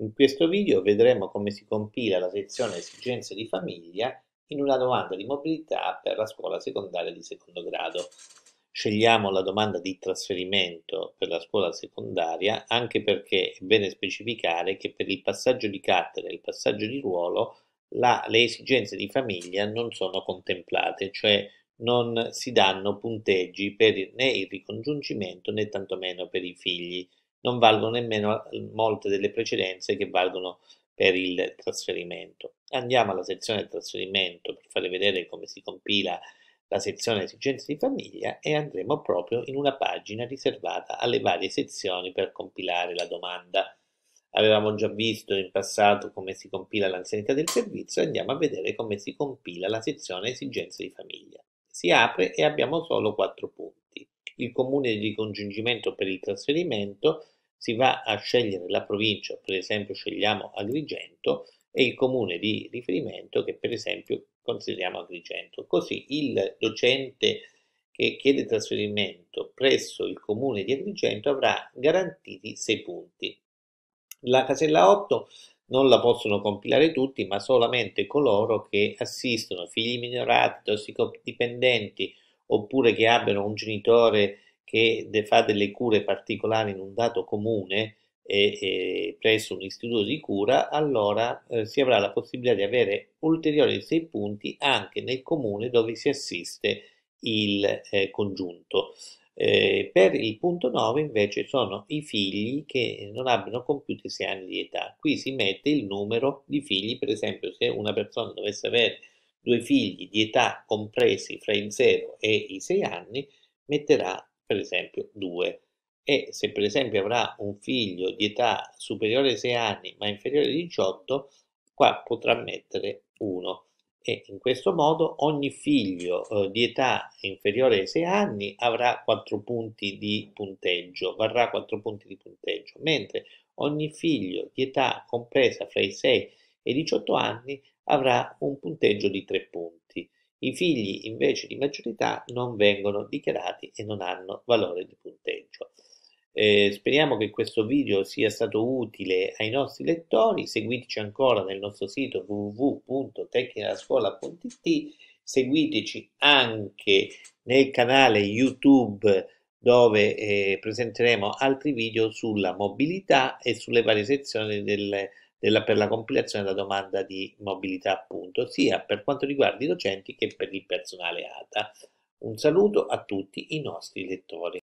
In questo video vedremo come si compila la sezione esigenze di famiglia in una domanda di mobilità per la scuola secondaria di secondo grado. Scegliamo la domanda di trasferimento per la scuola secondaria anche perché è bene specificare che per il passaggio di cattedra e il passaggio di ruolo la, le esigenze di famiglia non sono contemplate, cioè non si danno punteggi per né il ricongiungimento né tantomeno per i figli non valgono nemmeno eh, molte delle precedenze che valgono per il trasferimento. Andiamo alla sezione trasferimento per fare vedere come si compila la sezione esigenze di famiglia e andremo proprio in una pagina riservata alle varie sezioni per compilare la domanda. Avevamo già visto in passato come si compila l'anzianità del servizio, andiamo a vedere come si compila la sezione esigenze di famiglia. Si apre e abbiamo solo quattro punti il comune di ricongiungimento per il trasferimento, si va a scegliere la provincia, per esempio scegliamo Agrigento, e il comune di riferimento che per esempio consideriamo Agrigento. Così il docente che chiede trasferimento presso il comune di Agrigento avrà garantiti 6 punti. La casella 8 non la possono compilare tutti, ma solamente coloro che assistono figli minorati, tossicodipendenti, oppure che abbiano un genitore che fa delle cure particolari in un dato comune e, e presso un istituto di cura, allora eh, si avrà la possibilità di avere ulteriori 6 punti anche nel comune dove si assiste il eh, congiunto. Eh, per il punto 9 invece sono i figli che non abbiano compiuto i 6 anni di età. Qui si mette il numero di figli, per esempio se una persona dovesse avere due figli di età compresi fra i 0 e i 6 anni, metterà per esempio 2 e se per esempio avrà un figlio di età superiore ai 6 anni ma inferiore ai 18, qua potrà mettere 1 e in questo modo ogni figlio eh, di età inferiore ai 6 anni avrà 4 punti di punteggio, varrà 4 punti di punteggio, mentre ogni figlio di età compresa fra i 6 e i 18 anni avrà un punteggio di 3 punti. I figli invece di maggiorità non vengono dichiarati e non hanno valore di punteggio. Eh, speriamo che questo video sia stato utile ai nostri lettori. Seguiteci ancora nel nostro sito www.tecnicalascuola.it. Seguiteci anche nel canale YouTube dove eh, presenteremo altri video sulla mobilità e sulle varie sezioni del della, per la compilazione della domanda di mobilità, appunto, sia per quanto riguarda i docenti che per il personale ATA. Un saluto a tutti i nostri lettori.